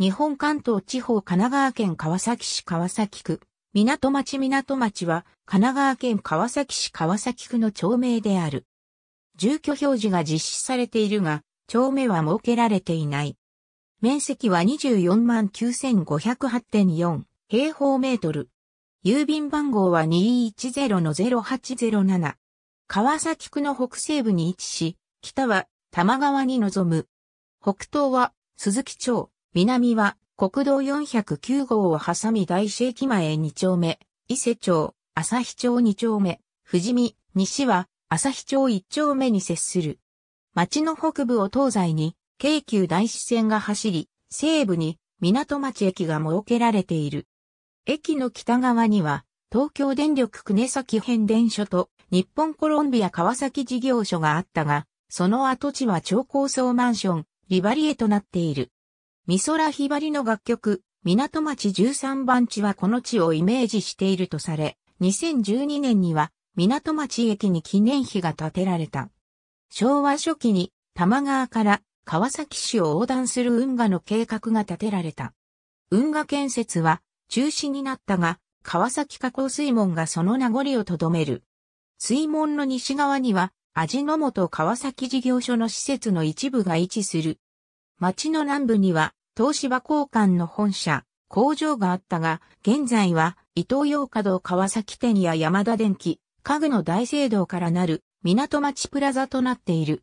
日本関東地方神奈川県川崎市川崎区、港町港町は神奈川県川崎市川崎区の町名である。住居表示が実施されているが、町名は設けられていない。面積は24 9508.4平方メートル。郵便番号は210-0807。川崎区の北西部に位置し、北は玉川に臨む。北東は鈴木町、南は国道409号を挟み大師駅前2丁目、伊勢町、朝日町2丁目、富士見、西は朝日町1丁目に接する。町の北部を東西に京急大師線が走り、西部に港町駅が設けられている。駅の北側には東京電力国崎変電所と日本コロンビア川崎事業所があったが、その跡地は超高層マンション、リバリエとなっている。美空ひばりの楽曲、港町13番地はこの地をイメージしているとされ、2012年には港町駅に記念碑が建てられた。昭和初期に多摩川から川崎市を横断する運河の計画が立てられた。運河建設は中止になったが、川崎加工水門がその名残をとどめる。水門の西側には、味の素川崎事業所の施設の一部が位置する。町の南部には、東芝交換の本社、工場があったが、現在は、伊東洋華堂川崎店や山田電機、家具の大聖堂からなる港町プラザとなっている。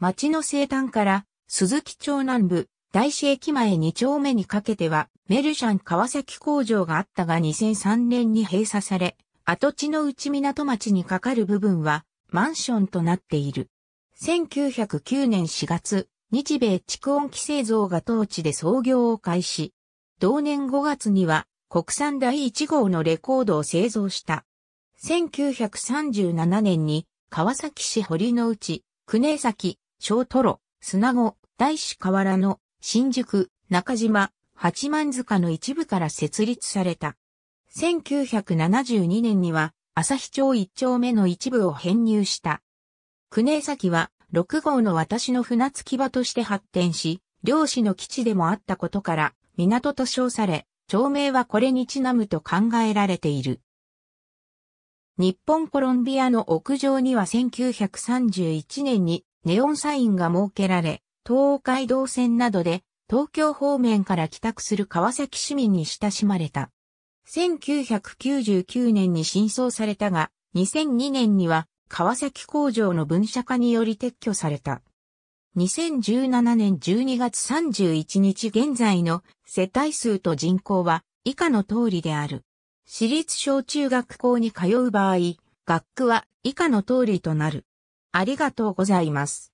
町の西端から鈴木町南部、大師駅前2丁目にかけてはメルシャン川崎工場があったが2003年に閉鎖され、跡地の内港町にかかる部分はマンションとなっている。1909年4月、日米蓄音機製造が当地で創業を開始。同年5月には国産第1号のレコードを製造した。1937年に川崎市堀の内、久根崎、小トロ、砂子、大師河原の新宿、中島、八幡塚の一部から設立された。1972年には朝日町一丁目の一部を編入した。久根崎は6号の私の船着き場として発展し、漁師の基地でもあったことから、港と称され、町名はこれにちなむと考えられている。日本コロンビアの屋上には1931年にネオンサインが設けられ、東海道線などで東京方面から帰宅する川崎市民に親しまれた。1999年に新装されたが、2002年には川崎工場の分社化により撤去された。2017年12月31日現在の世帯数と人口は以下の通りである。私立小中学校に通う場合、学区は以下の通りとなる。ありがとうございます。